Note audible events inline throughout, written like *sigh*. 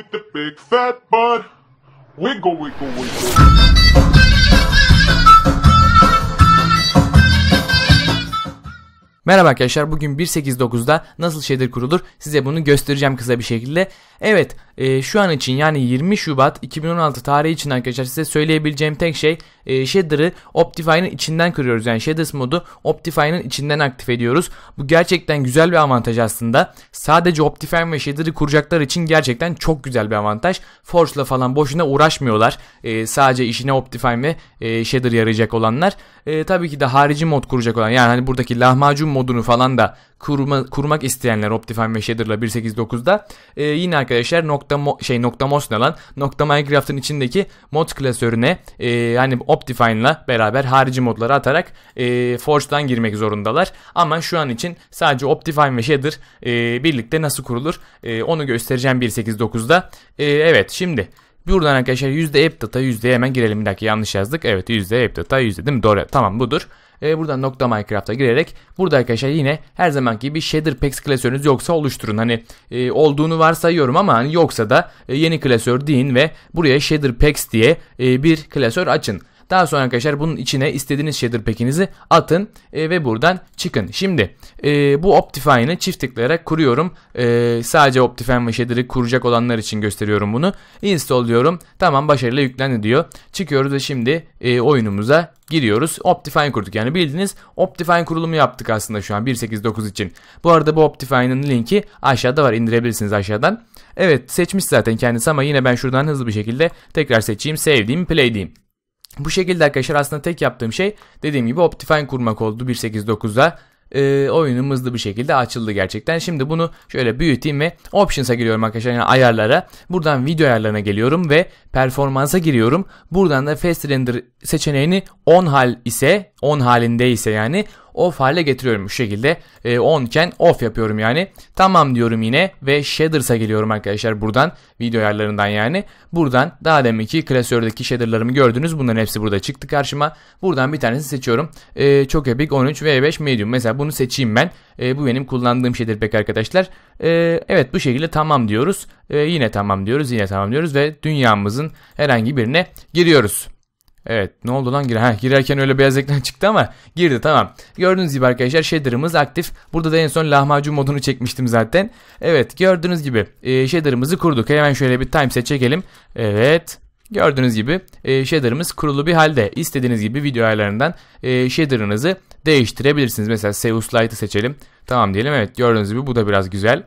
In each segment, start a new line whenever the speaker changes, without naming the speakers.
with the big fat butt. Wiggle, wiggle, wiggle. Merhaba arkadaşlar bugün 1.8.9'da nasıl shader kurulur size bunu göstereceğim kısa bir şekilde. Evet e, şu an için yani 20 Şubat 2016 tarihi için arkadaşlar size söyleyebileceğim tek şey e, shader'ı Optifine'ın içinden kırıyoruz. Yani shaders modu Optifine'ın içinden aktif ediyoruz. Bu gerçekten güzel bir avantaj aslında. Sadece Optifine ve shader'ı kuracaklar için gerçekten çok güzel bir avantaj. Force'la falan boşuna uğraşmıyorlar. E, sadece işine Optifine ve e, shader yarayacak olanlar. E, tabii ki de harici mod kuracak olan yani hani buradaki lahmacun modunu falan da kurma, kurmak isteyenler Optifine ve Shader'la 1.8.9'da e, yine arkadaşlar nokta mo, şey nokta mos ne lan nokta Minecraft'ın içindeki mod klasörüne e, yani Optifine'la beraber harici modları atarak e, Forge'dan girmek zorundalar. Ama şu an için sadece Optifine ve Shader e, birlikte nasıl kurulur e, onu göstereceğim 1.8.9'da. E, evet şimdi Buradan arkadaşlar yüzde appdata yüzde e hemen girelim. Bir dakika yanlış yazdık. Evet yüzde appdata yüzde değil mi? Doğru. Tamam budur. E, buradan nokta Minecraft'a girerek burada arkadaşlar yine her zamanki gibi shader packs klasörünüz yoksa oluşturun. Hani e, olduğunu varsayıyorum ama hani yoksa da e, yeni klasör deyin ve buraya shader packs diye e, bir klasör açın. Daha sonra arkadaşlar bunun içine istediğiniz shader pack'inizi atın e, ve buradan çıkın. Şimdi e, bu Optifine'ı çift tıklayarak kuruyorum. E, sadece Optifine ve shader'ı kuracak olanlar için gösteriyorum bunu. Install diyorum. Tamam başarıyla yüklendi diyor. Çıkıyoruz ve şimdi e, oyunumuza giriyoruz. Optifine kurduk. Yani bildiğiniz Optifine kurulumu yaptık aslında şu an 1.8.9 için. Bu arada bu Optifine'ın linki aşağıda var. indirebilirsiniz aşağıdan. Evet seçmiş zaten kendisi ama yine ben şuradan hızlı bir şekilde tekrar seçeyim. sevdiğim, play diyeyim. Bu şekilde arkadaşlar aslında tek yaptığım şey dediğim gibi Optifine kurmak oldu 1.8.9'da. E, ee, oyunum hızlı bir şekilde açıldı gerçekten. Şimdi bunu şöyle büyüteyim ve Options'a giriyorum arkadaşlar yani ayarlara. Buradan video ayarlarına geliyorum ve performansa giriyorum. Buradan da Fast Render seçeneğini 10 hal ise 10 halinde ise yani off hale getiriyorum bu şekilde. E, on iken off yapıyorum yani. Tamam diyorum yine ve shaders'a geliyorum arkadaşlar buradan. Video ayarlarından yani. Buradan daha ki klasördeki shaderlarımı gördünüz. Bunların hepsi burada çıktı karşıma. Buradan bir tanesini seçiyorum. E, çok Epic 13 V5 Medium. Mesela bunu seçeyim ben. E, bu benim kullandığım shader pack arkadaşlar. E, evet bu şekilde tamam diyoruz. E, yine tamam diyoruz. Yine tamam diyoruz ve dünyamızın herhangi birine giriyoruz. Evet ne oldu lan gir girerken öyle beyaz ekran *laughs* çıktı ama girdi tamam. Gördüğünüz gibi arkadaşlar shader'ımız aktif. Burada da en son lahmacun modunu çekmiştim zaten. Evet gördüğünüz gibi e, shader'ımızı kurduk. Hemen şöyle bir time set çekelim. Evet gördüğünüz gibi e, shader'ımız kurulu bir halde. İstediğiniz gibi video ayarlarından e, shader'ınızı değiştirebilirsiniz. Mesela Save lightı seçelim. Tamam diyelim evet gördüğünüz gibi bu da biraz güzel.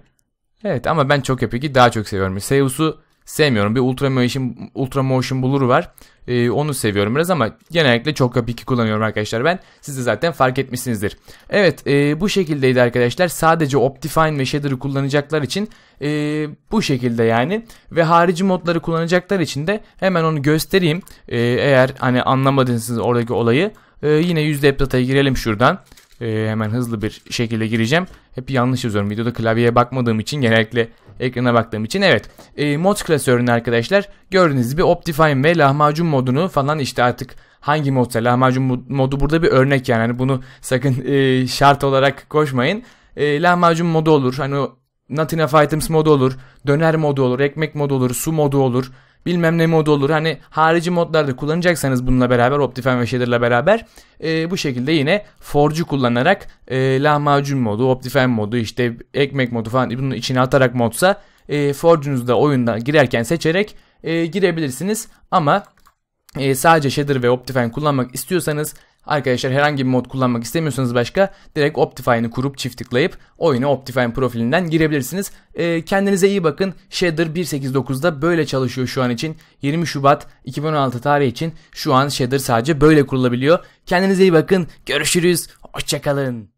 Evet ama ben çok yapı daha çok seviyorum. Seus'u sevmiyorum. Bir ultra motion, ultra motion blur var. Ee, onu seviyorum biraz ama genellikle çok kapiki kullanıyorum arkadaşlar ben. Siz de zaten fark etmişsinizdir. Evet e, bu şekildeydi arkadaşlar. Sadece Optifine ve Shader'ı kullanacaklar için e, bu şekilde yani. Ve harici modları kullanacaklar için de hemen onu göstereyim. E, eğer hani anlamadınız oradaki olayı. E, yine %appdat'a girelim şuradan e, hemen hızlı bir şekilde gireceğim. Hep yanlış yazıyorum. Videoda klavyeye bakmadığım için genellikle ekrana baktığım için. Evet e, mod klasörünü arkadaşlar gördüğünüz gibi Optifine ve lahmacun modunu falan işte artık hangi modsa lahmacun modu burada bir örnek yani. yani bunu sakın e, şart olarak koşmayın. E, lahmacun modu olur. Hani Not Enough Items modu olur, döner modu olur, ekmek modu olur, su modu olur, bilmem ne modu olur. Hani harici modlarda kullanacaksanız bununla beraber, Optifine ve Shader'la beraber e, bu şekilde yine forcu kullanarak e, lahmacun modu, Optifine modu, işte ekmek modu falan bunun içine atarak modsa e, forcunuzu da oyunda girerken seçerek e, girebilirsiniz. Ama e, sadece Shader ve Optifine kullanmak istiyorsanız Arkadaşlar herhangi bir mod kullanmak istemiyorsanız başka direkt Optifine'ı kurup çift tıklayıp oyuna Optifine profilinden girebilirsiniz. E, kendinize iyi bakın. Shader 1.8.9'da böyle çalışıyor şu an için. 20 Şubat 2016 tarihi için şu an Shader sadece böyle kurulabiliyor. Kendinize iyi bakın. Görüşürüz. Hoşçakalın.